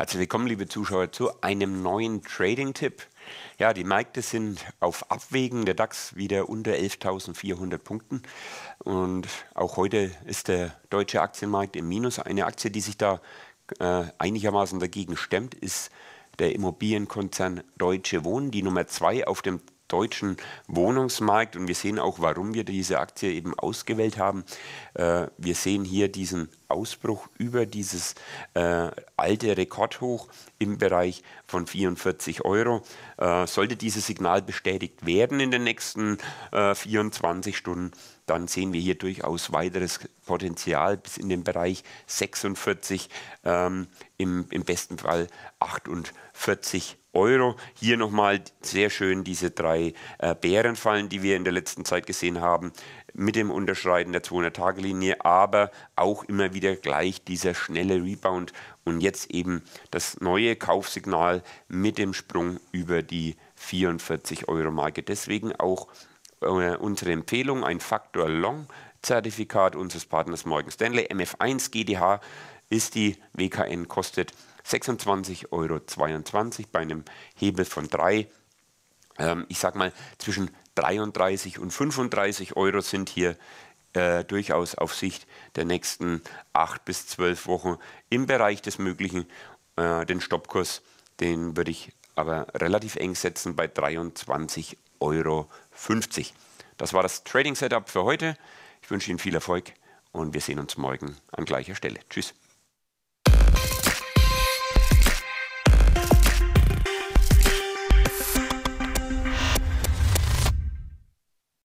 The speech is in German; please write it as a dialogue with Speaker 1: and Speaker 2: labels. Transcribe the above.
Speaker 1: Herzlich willkommen, liebe Zuschauer, zu einem neuen Trading-Tipp. Ja, die Märkte sind auf Abwägen, der DAX wieder unter 11.400 Punkten. Und auch heute ist der deutsche Aktienmarkt im Minus. Eine Aktie, die sich da äh, einigermaßen dagegen stemmt, ist der Immobilienkonzern Deutsche Wohnen, die Nummer zwei auf dem deutschen Wohnungsmarkt und wir sehen auch, warum wir diese Aktie eben ausgewählt haben. Äh, wir sehen hier diesen Ausbruch über dieses äh, alte Rekordhoch im Bereich von 44 Euro. Äh, sollte dieses Signal bestätigt werden in den nächsten 24 äh, Stunden, dann sehen wir hier durchaus weiteres Potenzial bis in den Bereich 46, ähm, im, im besten Fall 48 Euro. Hier nochmal sehr schön diese drei äh, Bärenfallen, die wir in der letzten Zeit gesehen haben, mit dem Unterschreiten der 200-Tage-Linie, aber auch immer wieder gleich dieser schnelle Rebound und jetzt eben das neue Kaufsignal mit dem Sprung über die 44 Euro Marke. Deswegen auch äh, unsere Empfehlung ein Faktor Long Zertifikat unseres Partners Morgan Stanley MF1 GDH ist die WKN kostet 26,22 Euro bei einem Hebel von 3. Ähm, ich sage mal, zwischen 33 und 35 Euro sind hier äh, durchaus auf Sicht der nächsten 8 bis 12 Wochen im Bereich des Möglichen. Äh, den Stoppkurs, den würde ich aber relativ eng setzen bei 23,50 Euro. Das war das Trading Setup für heute. Ich wünsche Ihnen viel Erfolg und wir sehen uns morgen an gleicher Stelle. Tschüss.